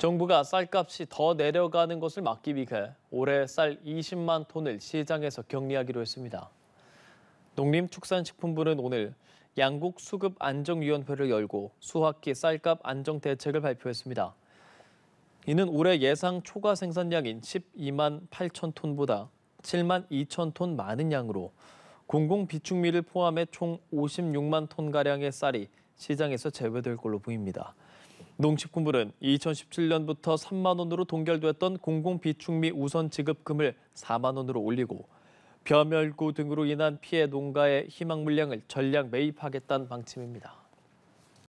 정부가 쌀값이 더 내려가는 것을 막기 위해 올해 쌀 20만 톤을 시장에서 격리하기로 했습니다. 농림축산식품부는 오늘 양국 수급 안정위원회를 열고 수확기 쌀값 안정 대책을 발표했습니다. 이는 올해 예상 초과 생산량인 12만 8천 톤보다 7만 2천 톤 많은 양으로 공공 비축미를 포함해 총 56만 톤 가량의 쌀이 시장에서 제외될 걸로 보입니다. 농축품부는 2017년부터 3만 원으로 동결됐던 공공비축미 우선 지급금을 4만 원으로 올리고 벼멸구 등으로 인한 피해 농가의 희망 물량을 전량 매입하겠다는 방침입니다.